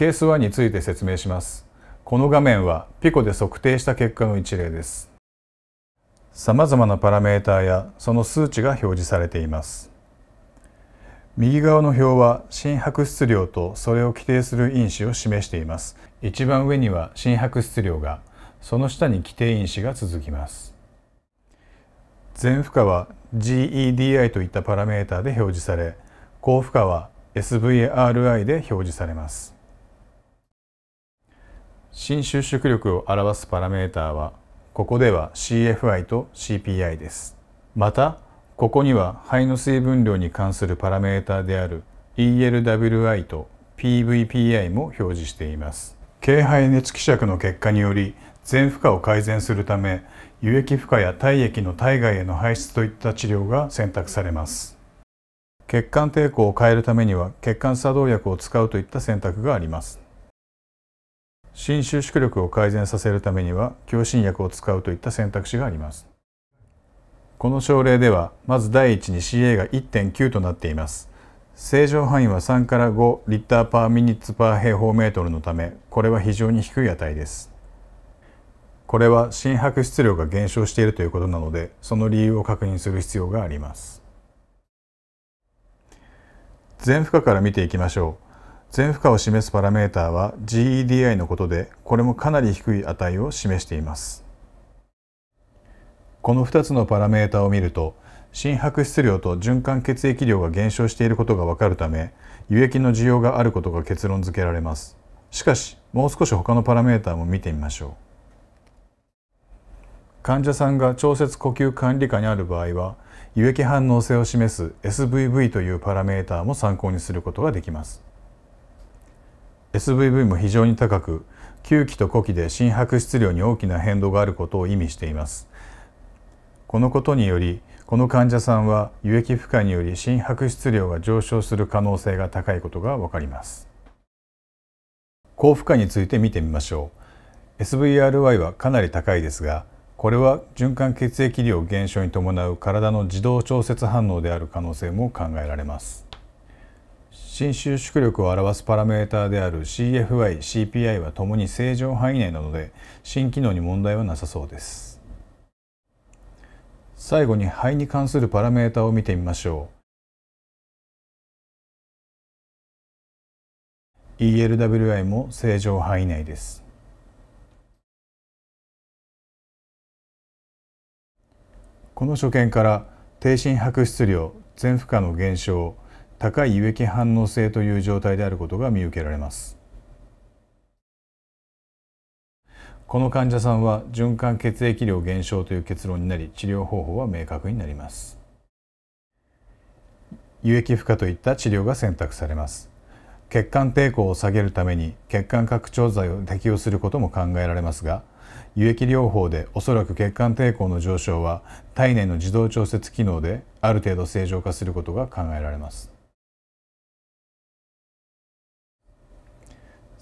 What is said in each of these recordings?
ケース1について説明しますこの画面はピコで測定した結果の一例です様々なパラメータやその数値が表示されています右側の表は心拍質量とそれを規定する因子を示しています一番上には心拍質量がその下に規定因子が続きます全負荷は GEDI といったパラメータで表示され高負荷は SVRI で表示されます新収縮力を表すパラメーターはここでは CFI と CPI ですまたここには肺の水分量に関するパラメータである ELWI と PVPI も表示しています軽肺熱希釈の結果により全負荷を改善するため輸液負荷や体液の体外への排出といった治療が選択されます血管抵抗を変えるためには血管作動薬を使うといった選択があります新収縮力を改善させるためには強心薬を使うといった選択肢がありますこの症例ではまず第一に CA が1.9となっています正常範囲は3から5リッターパーミニッツパー平方メートルのためこれは非常に低い値ですこれは心拍質量が減少しているということなのでその理由を確認する必要があります全負荷から見ていきましょう全負荷を示すパラメーターは GEDI のことで、これもかなり低い値を示しています。この2つのパラメータを見ると、心拍質量と循環血液量が減少していることがわかるため、輸液の需要があることが結論付けられます。しかし、もう少し他のパラメータも見てみましょう。患者さんが調節呼吸管理下にある場合は、輸液反応性を示す SVV というパラメーターも参考にすることができます。SVV も非常に高く9期と5期で心拍質量に大きな変動があることを意味していますこのことによりこの患者さんは輸液負荷により心拍質量が上昇する可能性が高いことがわかります高負荷について見てみましょう SVRY はかなり高いですがこれは循環血液量減少に伴う体の自動調節反応である可能性も考えられます新収縮力を表すパラメーターである CFI、CPI はともに正常範囲内なので新機能に問題はなさそうです最後に肺に関するパラメーターを見てみましょう ELWI も正常範囲内ですこの所見から低心拍出量全負荷の減少高い輸液反応性という状態であることが見受けられますこの患者さんは循環血液量減少という結論になり治療方法は明確になります輸液負荷といった治療が選択されます血管抵抗を下げるために血管拡張剤を適用することも考えられますが輸液療法でおそらく血管抵抗の上昇は体内の自動調節機能である程度正常化することが考えられます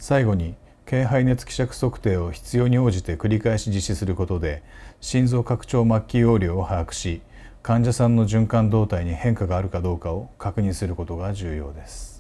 最後に軽排熱希釈測定を必要に応じて繰り返し実施することで心臓拡張末期容量を把握し患者さんの循環動態に変化があるかどうかを確認することが重要です。